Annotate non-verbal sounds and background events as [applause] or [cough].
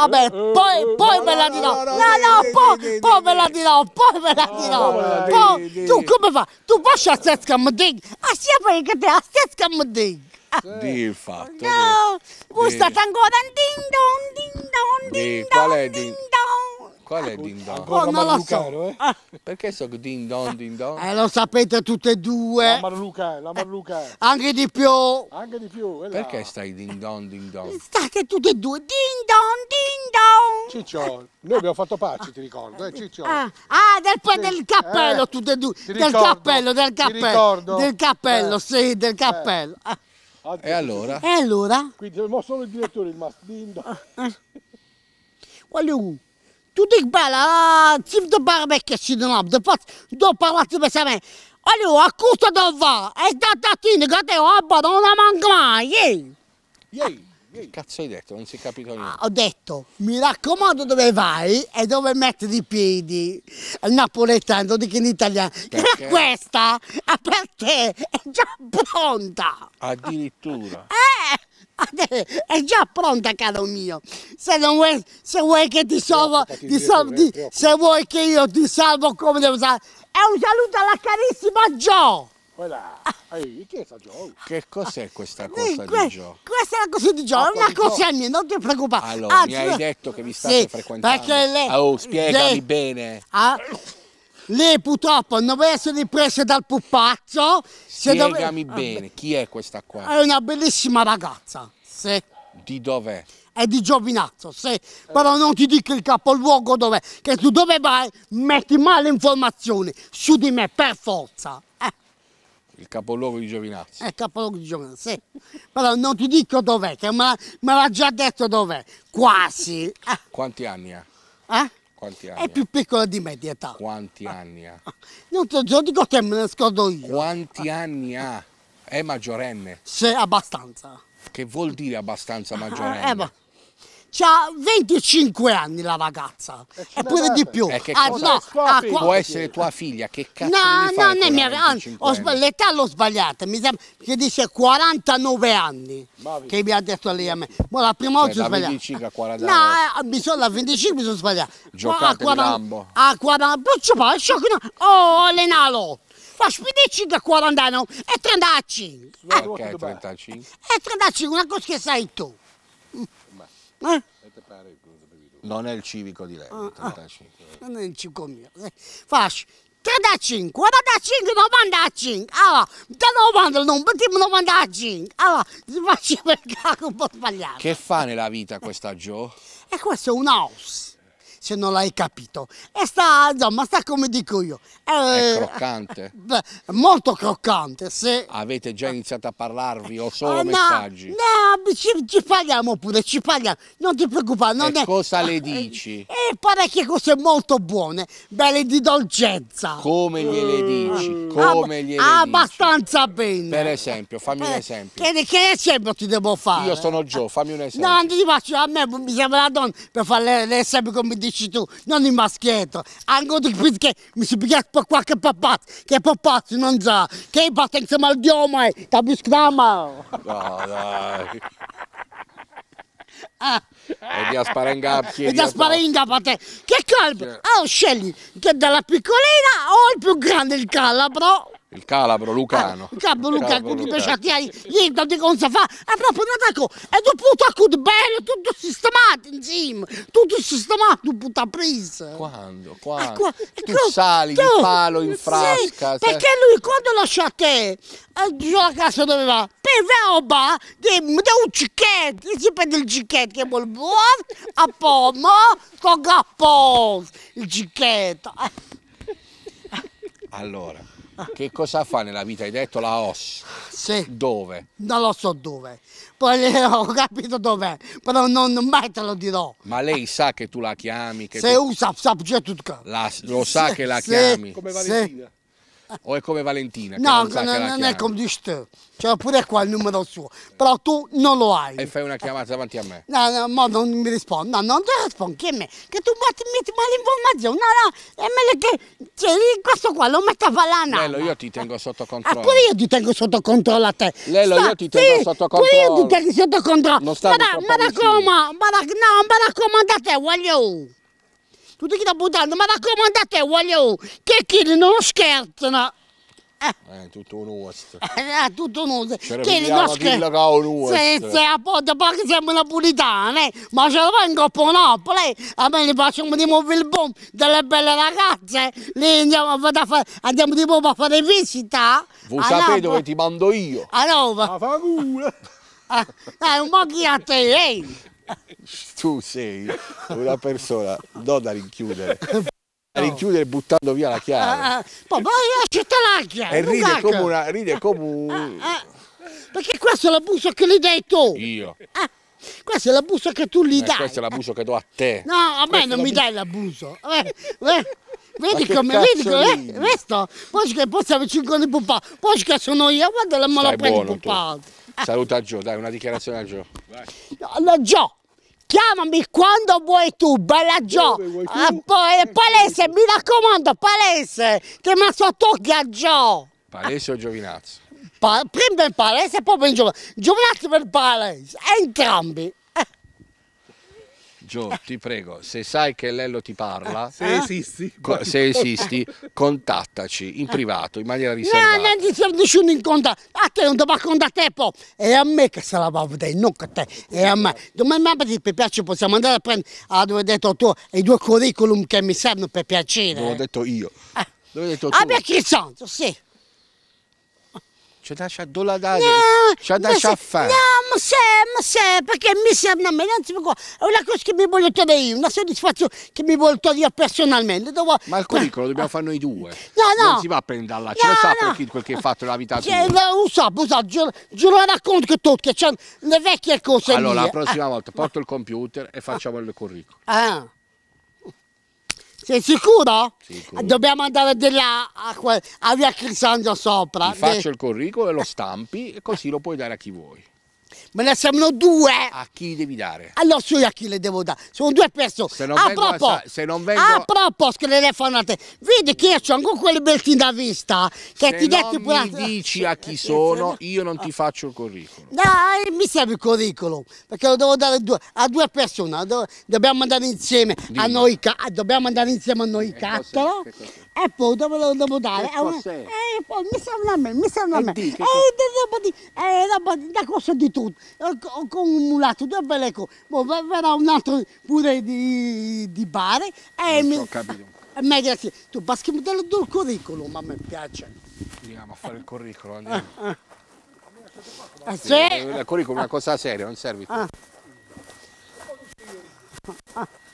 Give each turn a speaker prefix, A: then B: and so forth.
A: Vabbè, eh, eh, poi, eh, poi me la dirò. No, no, poi, poi me la dirò, poi me la dirò. Poi, tu come fa? Tu passi la stessa cammoding. A ah, sia che te la stessa cammoding.
B: Di fatto. No, questa
A: ancora ding dong,
B: ding dong, ding dong, ding dong. Qual è Din Don? Oh, non lo so. Eh? Ah. Perché so Din Don, Din Don? Eh,
A: lo sapete tutte e due. La Marluca, la Marluca. È. Anche di più. Anche di più. Perché
B: stai Din Don, Din Don? State tutte e
A: due. Din Don, Din
B: Ciccio, noi abbiamo fatto pace, ti ricordo, eh, Ciccio? Ah,
A: ah del, sì. del cappello, eh, tu, del, del cappello, del cappello, del cappello, eh. sì, del eh. cappello.
B: Eh. Ah. E allora? E
A: allora? Quindi ma solo il direttore il mastino. Ah, ah. Voglio tu dic bella, țip de barbeche și ci apă, de față, două palate pe seame. Aleu, acută de va, e dat tine, te, eu apă, dar una mangma, ei. Ei.
B: Che cazzo hai detto? Non si è
A: capito niente. Ah, ho detto, mi raccomando dove vai e dove metti i piedi. Il napoletano, non dico in italiano. Perché? Era questa, è ah, per te, è già pronta.
B: Addirittura.
A: Eh, è già pronta, caro mio. Se, vuoi, se vuoi che ti salvo, ti salvo ti, se vuoi che io ti salvo come devo salvare. È un saluto alla carissima Gio.
B: Voilà che cos'è questa cosa di Joe?
A: Questa è la cosa di Joe, è ah, una cosa mia, non ti preoccupare. Allora, Anzi, ah, mi hai detto che mi state sì, frequentando. Perché lei... Ah, oh, spiegami lei,
B: bene.
A: Ah, lei purtroppo non deve essere presa dal pupazzo. Spiegami dove... bene,
B: chi è questa qua? È
A: una bellissima ragazza, sì.
B: Di dov'è?
A: È di Giovinazzo, sì. Però non ti dico il capoluogo dov'è, che tu dove vai metti male informazioni su di me, per forza.
B: Il capoluogo di Giovinazzi.
A: È eh, il capoluogo di Giovinazzi, sì. Però non ti dico dov'è, che me l'ha già detto dov'è. Quasi. Ah. Quanti anni ha? Eh?
B: Quanti anni? È più
A: piccola di me di età. Quanti
B: ah. anni ha? [laughs] Non te lo dico che me ne scordo io. Quanti anni ha? È maggiorenne? Sì, abbastanza. Che vuol dire abbastanza ah, maggiorenne? Eh, ma
A: ha 25 anni la ragazza, eh, pure di
B: più. Eh, ah, no, ah, Può essere tua figlia, che cazzo No, no, è mia,
A: l'età l'ho sbagliata, mi sembra che dice 49 anni, che mi ha detto lei a me. Ma la prima eh, volta cioè, ho sbagliato.
B: 25 a 40 No,
A: eh, mi sono, a 25 mi sono sbagliato. Giocate a 40, a 40, poi poi, oh, Lenalo! fa 25 a 40 anni e 35. ok,
B: 35.
A: E 35, una cosa che sai tu. Beh. Eh?
B: Non è il civico di lei,
A: ah, Ah, non è il civico mio. Faccio 35, 45, 95, allora, da 90 non partiamo 95, allora, si faccio per caso un po' sbagliato. Che
B: fa nella vita questa Joe?
A: E eh, questo è un house se non l'hai capito. E sta, insomma, sta come dico io. Eh, è croccante. [laughs] Beh, molto croccante, se. Avete già iniziato
B: a parlarvi o solo eh, messaggi? No,
A: no ci, ci, parliamo pure, ci parliamo. Non ti preoccupare. Non e è... cosa le ah, eh, dici? Eh, parecchie cose molto buone, belle di dolcezza.
B: Come gliele mm. dici? Ah, come Ab gliele abbastanza dici?
A: Abbastanza bene.
B: Per esempio, fammi un eh, esempio.
A: Che, che esempio ti devo fare? Io sono
B: Gio, fammi un esempio. No,
A: non ti faccio, a me mi sembra la donna per fare l'esempio come dici dici tu, non il maschietto. Anche tu perché mi si piglia per qualche papazzo, che papazzo non sa, che i patti insieme al dioma, capiscama.
B: No, dai. [laughs]
A: Ah. E ti asparengapchi. E ti asparengapchi te. Che calabro? Che... Oh, ah, scegli, che dalla piccolina o il più grande il calabro?
B: Il calabro lucano. Ah,
A: calabro lucano, con i pesciati, niente di cosa fa. È ah, proprio un attacco. E un punto a cui bello, tutto sistemato insieme. Tutto sistemato, butta presa. Quando? Ah,
B: quando? Eh, qua, tu ecco, sali tu, di palo in frasca. Sì, perché
A: lui quando lascia te, eh, giù la casa dove va, per roba, mi dà un cicchetto. E si prende il cicchetto che vuol buono, a pomo, con a Il cicchetto. Eh.
B: Allora. Che cosa fa nella vita? Hai detto la OS? Sì. Dove?
A: Non lo so dove. Poi [laughs] ho capito dov'è, però non, mai te lo dirò.
B: Ma lei sa che tu la chiami? Che Se tu...
A: usa, sa, tutto.
B: La, lo sa sì, che la sì, chiami? Come Valentina. Sì. O è come Valentina? No, non, no, non è
A: come dici C'è cioè, pure qua il numero suo. Però tu non lo hai. E fai una chiamata davanti a me. No, no, ma non mi rispondo. No, non ti rispondo. Che me? Che tu metti, metti l'informazione. No, no, è meglio che... Cioè, questo qua lo metta a valana. Lello,
B: io ti tengo sotto ah, controllo. Ah, pure io
A: ti tengo sotto controllo a te. Lello, Sta, io ti tengo sì, sotto controllo. Pure io ti tengo sotto controllo. Non sta bene. da, ma da come? no, ma da come da te, voglio. Tutti chi sta buttando, ma raccomando a te, voglio che chi non scherzano.
B: Eh. È tutto un osso.
A: [laughs] Eh, è tutto un osso.
B: Che non scherzano. Se, se a
A: porta che siamo napolitani, eh. ma ce la vengo a Ponopoli, eh. a me li facciamo di nuovo il bomb delle belle ragazze, lì andiamo, a fare, andiamo di nuovo a fare visita. Voi sapete dove
B: ti mando io.
A: Allora. Ma fa culo. Ah, [laughs] un po' chi a te, ehi.
B: [laughs] tu sei una persona non da rinchiudere. [laughs] No. rinchiudere buttando via la
A: chiave. Ah, ah, ah. poi lasciate la chiave. E ride come una. Ride ah, come un... Perché questo è l'abuso che gli dai tu. Io. questo è l'abuso che tu gli eh, dai. Questo
B: è l'abuso che do a te. No,
A: a me non mi dai l'abuso. Eh, eh. Vedi come, vedi come, eh, questo, poi che posso avere 5 con di pupato, poi che sono io, guarda la mala prendo pupà. Saluta Gio,
B: dai una dichiarazione a Gio. Vai.
A: La Gio, Chiamami quando vuoi tu, bella Gio. Ah, eh, poi, palese, mi raccomando, palese, che mi sottoghi a Gio.
B: Palese o Giovinazzo?
A: Pa prima il palese e poi il Giovinazzo. Giovinazzo per palese, entrambi.
B: Gio, ti prego, se sai che Lello ti parla, eh, se esisti, co- se esisti contattaci in privato, in maniera riservata. No, non
A: ti serve nessuno in conto, a te non ti va contattare po', è a me che se la va a vedere, non a te, è a me. Domani mattina per piacere possiamo andare a prendere, ah, dove hai detto tu, i due curriculum che mi servono per piacere. L'ho detto io. Eh. Dove hai detto ah, tu? Ah, perché santo, sì. C'è da c'ha doladato, c'è da c'ha fare. No, ma se, ma se, perché mi sembra a me, innanzitutto è una cosa che mi voglio togliere io, una soddisfazione che mi voglio togliere personalmente. Devo... Ma il curriculum
B: lo eh. dobbiamo fare noi due. No, no. Non si va a prendere là, ce no, lo sa no. perché quel che hai fatto nella vita cioè, tua.
A: Lo so, lo so, giuro, giuro racconto che tu, che c'è le vecchie cose Allora, mie. la prossima ah. volta
B: porto il computer e facciamo ah. il curriculum.
A: Ah. Sei sicuro? sicuro? Dobbiamo andare della, a, a, a via Crisangio sopra. Ti faccio il
B: curriculum e lo stampi e così
A: lo puoi dare a chi vuoi. Me ne servono due! A chi devi dare? Allora so io a chi le devo dare. Sono due persone. Se non a vengo a, proposito, non a propos Vedi che io ho anche quelle beltine da vista. Che se ti detti pure. Se mi dici a chi sono,
B: io non ti faccio il curriculum.
A: Dai, mi serve il curriculum. Perché lo devo dare due, a due persone. Dobbiamo andare insieme Dimmi. a noi Dobbiamo andare insieme a noi eh, cattolo. E poi dove lo devo dare? Che eh, una... E eh, poi mi serve a me, mi serve a me. E, e dopo di, e dopo di, da cosa di tu? tutto, con un mulatto, due belle cose. Boh, verrà un altro pure di, di bare. E mi... Ho capito. E mi grazie. Tu baschi modello del curriculum, ma mi piace.
B: Andiamo a fare il curriculum, [laughs] andiamo.
A: Ah, ah. Sì, il curriculum è una
B: cosa seria, non serve. Ah.
A: ah.